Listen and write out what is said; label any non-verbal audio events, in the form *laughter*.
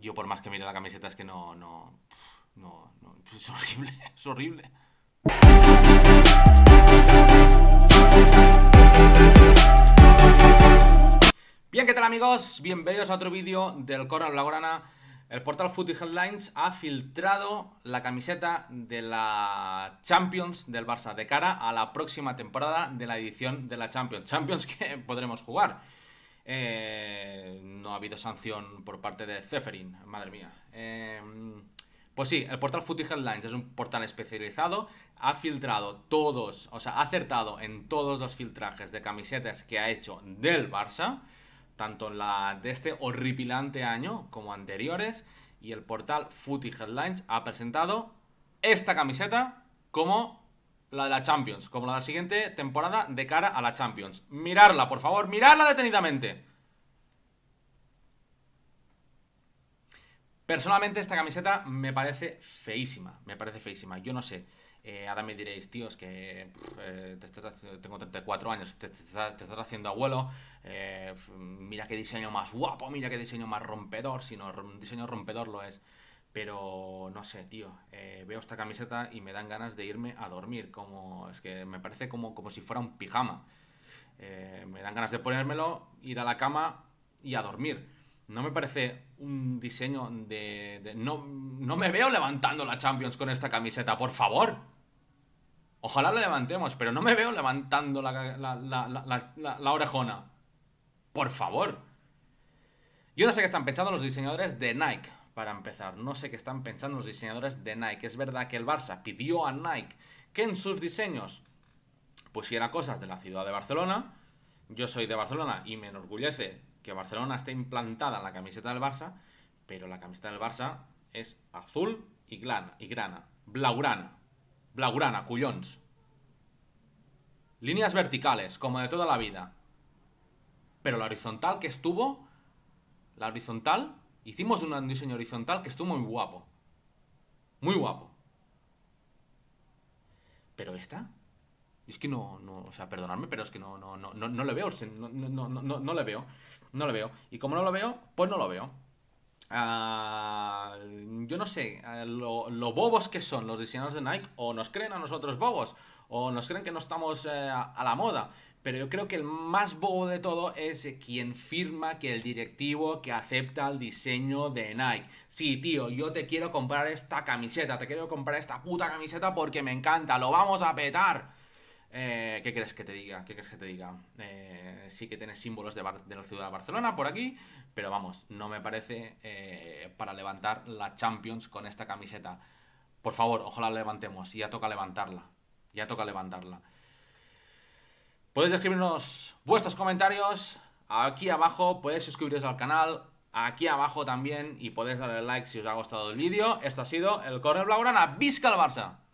yo por más que mire la camiseta es que no, no, no, no *laughs* es horrible, es horrible. Bien, ¿qué tal amigos? Bienvenidos a otro vídeo del Corner Lagorana. El portal Footy Headlines ha filtrado la camiseta de la Champions del Barça de cara a la próxima temporada de la edición de la Champions. Champions que *laughs* podremos jugar. Eh, no ha habido sanción por parte de Zeferin, madre mía. Eh, pues sí, el portal Footy Headlines es un portal especializado. Ha filtrado todos, o sea, ha acertado en todos los filtrajes de camisetas que ha hecho del Barça, tanto en la de este horripilante año como anteriores. Y el portal Footy Headlines ha presentado esta camiseta como la de la Champions, como la de la siguiente temporada de cara a la Champions. Mirarla, por favor, mirarla detenidamente. Personalmente esta camiseta me parece feísima, me parece feísima, yo no sé. Eh, ahora me diréis, tíos, que eh, te estás, tengo 34 años, te, estás, haciendo abuelo, eh, mira qué diseño más guapo, mira qué diseño más rompedor, si no, un diseño rompedor lo es. Pero no sé, tío. Eh, veo esta camiseta y me dan ganas de irme a dormir. Como, es que me parece como, como si fuera un pijama. Eh, me dan ganas de ponérmelo, ir a la cama y a dormir. No me parece un diseño de. no, no me veo levantando la Champions con esta camiseta, por favor. Ojalá la levantemos, pero no me veo levantando la, la, la, la orejona. Por favor. Yo no sé qué están pensando los diseñadores de Nike para empezar. No sé qué están pensando los diseñadores de Nike. Es verdad que el Barça pidió a Nike que en sus diseños pusiera cosas de la ciudad de Barcelona. Yo soy de Barcelona y me enorgullece que Barcelona esté implantada en la camiseta del Barça, pero la camiseta del Barça es azul y grana, y grana blaurana, blaurana, cuyons. Líneas verticales, como de toda la vida. Pero la horizontal que estuvo, la horizontal Hicimos un diseño horizontal que estuvo muy guapo. Muy guapo. Pero esta... Es que no, o sea, perdonadme, pero es que no, no, no, le veo, no, no le veo, no le veo. Y como no lo veo, pues no lo veo. Ah, yo no sé, ah, los lo, bobos que son los diseñadores de Nike, o nos creen a nosotros bobos, o nos creen que no estamos eh, a la moda. Pero yo creo que el más bobo de todo es eh, quien firma que el directivo que acepta el diseño de Nike. Sí, tío, yo te quiero comprar esta camiseta, te quiero comprar esta puta camiseta porque me encanta, lo vamos a petar. Eh, ¿Qué crees que te diga? ¿Qué crees que te diga? Eh, sí que tienes símbolos de, la ciudad de Barcelona por aquí, pero vamos, no me parece eh, para levantar la Champions con esta camiseta. Por favor, ojalá la levantemos. Ya toca levantarla. Ya toca levantarla. Podéis escribirnos vuestros comentarios aquí abajo. Podéis suscribiros al canal aquí abajo también. Y podéis darle like si os ha gustado el vídeo. Esto ha sido el Corner Blaugrana. ¡Visca el Barça!